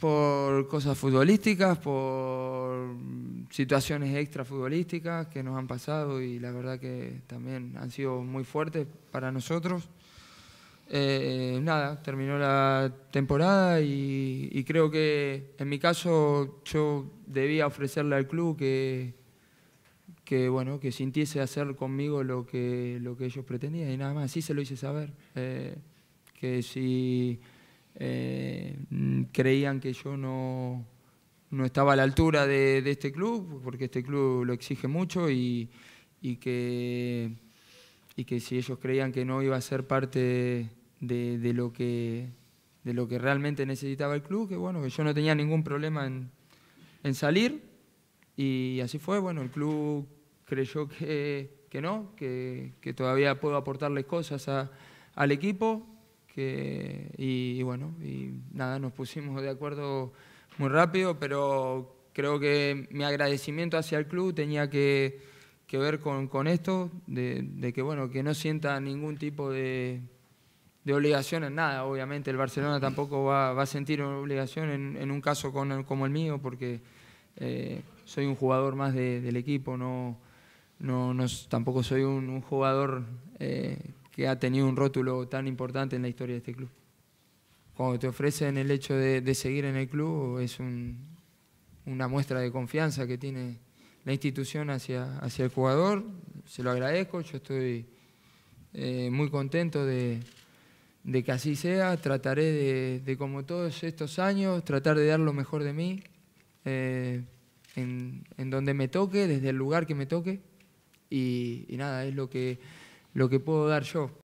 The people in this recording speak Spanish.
por cosas futbolísticas, por situaciones extra futbolísticas que nos han pasado y la verdad que también han sido muy fuertes para nosotros. Eh, nada, terminó la temporada y, creo que en mi caso yo debía ofrecerle al club que, que, bueno, que sintiese hacer conmigo lo que, lo que ellos pretendían y nada más, así se lo hice saber. Eh, que si eh, mm, creían que yo no, estaba a la altura de, este club, porque este club lo exige mucho y, que, y, que, si ellos creían que no iba a ser parte de, lo, que, de lo que realmente necesitaba el club, que bueno, que yo no tenía ningún problema en, salir y así fue, bueno, el club creyó que, no, que, todavía puedo aportarles cosas al equipo que, y, bueno, y nada, nos pusimos de acuerdo muy rápido, pero creo que mi agradecimiento hacia el club tenía que, ver con, esto, de, que bueno, que no sienta ningún tipo de, de obligación en nada. Obviamente el Barcelona tampoco va, a sentir una obligación en, un caso como el mío, porque eh, soy un jugador más del equipo, no, no, tampoco soy un, jugador eh, que ha tenido un rótulo tan importante en la historia de este club. Cuando te ofrecen el hecho de, seguir en el club es una muestra de confianza que tiene la institución hacia, hacia el jugador. Se lo agradezco, yo estoy eh, muy contento de, que así sea. Trataré de, como todos estos años, tratar de dar lo mejor de mí eh, en, donde me toque, desde el lugar que me toque. y nada, es lo que lo que puedo dar yo.